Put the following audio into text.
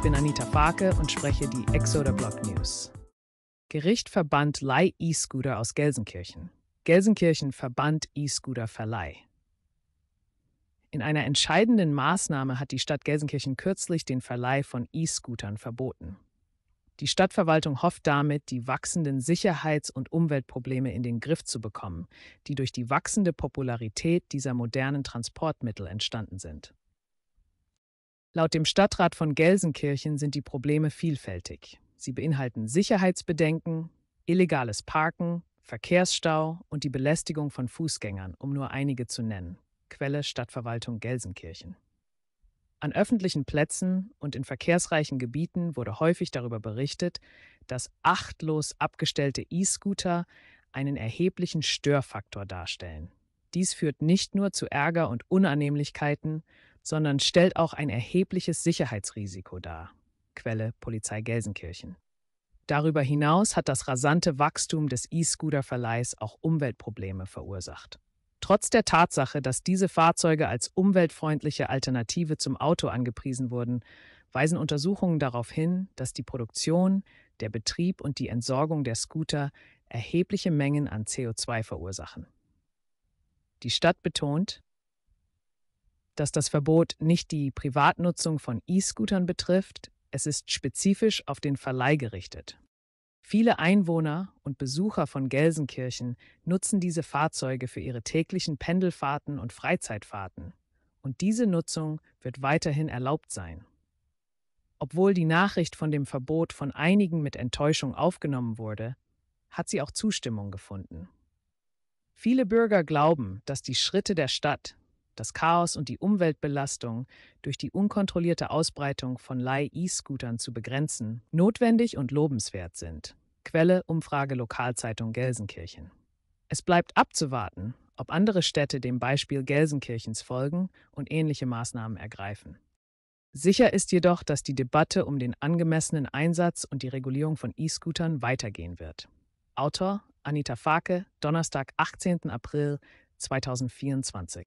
Ich bin Anita Farke und spreche die Exoder Block News. Gericht verbannt Leih-E-Scooter aus Gelsenkirchen. Gelsenkirchen verbannt E-Scooter-Verleih. In einer entscheidenden Maßnahme hat die Stadt Gelsenkirchen kürzlich den Verleih von E-Scootern verboten. Die Stadtverwaltung hofft damit, die wachsenden Sicherheits- und Umweltprobleme in den Griff zu bekommen, die durch die wachsende Popularität dieser modernen Transportmittel entstanden sind. Laut dem Stadtrat von Gelsenkirchen sind die Probleme vielfältig. Sie beinhalten Sicherheitsbedenken, illegales Parken, Verkehrsstau und die Belästigung von Fußgängern, um nur einige zu nennen. Quelle Stadtverwaltung Gelsenkirchen. An öffentlichen Plätzen und in verkehrsreichen Gebieten wurde häufig darüber berichtet, dass achtlos abgestellte E-Scooter einen erheblichen Störfaktor darstellen. Dies führt nicht nur zu Ärger und Unannehmlichkeiten, sondern stellt auch ein erhebliches Sicherheitsrisiko dar. Quelle Polizei Gelsenkirchen. Darüber hinaus hat das rasante Wachstum des E-Scooter-Verleihs auch Umweltprobleme verursacht. Trotz der Tatsache, dass diese Fahrzeuge als umweltfreundliche Alternative zum Auto angepriesen wurden, weisen Untersuchungen darauf hin, dass die Produktion, der Betrieb und die Entsorgung der Scooter erhebliche Mengen an CO2 verursachen. Die Stadt betont, dass das Verbot nicht die Privatnutzung von E-Scootern betrifft, es ist spezifisch auf den Verleih gerichtet. Viele Einwohner und Besucher von Gelsenkirchen nutzen diese Fahrzeuge für ihre täglichen Pendelfahrten und Freizeitfahrten. Und diese Nutzung wird weiterhin erlaubt sein. Obwohl die Nachricht von dem Verbot von einigen mit Enttäuschung aufgenommen wurde, hat sie auch Zustimmung gefunden. Viele Bürger glauben, dass die Schritte der Stadt, das Chaos und die Umweltbelastung durch die unkontrollierte Ausbreitung von Leih-E-Scootern zu begrenzen, notwendig und lobenswert sind. Quelle Umfrage Lokalzeitung Gelsenkirchen. Es bleibt abzuwarten, ob andere Städte dem Beispiel Gelsenkirchens folgen und ähnliche Maßnahmen ergreifen. Sicher ist jedoch, dass die Debatte um den angemessenen Einsatz und die Regulierung von E-Scootern weitergehen wird. Autor Anita Farke, Donnerstag, 18. April 2024.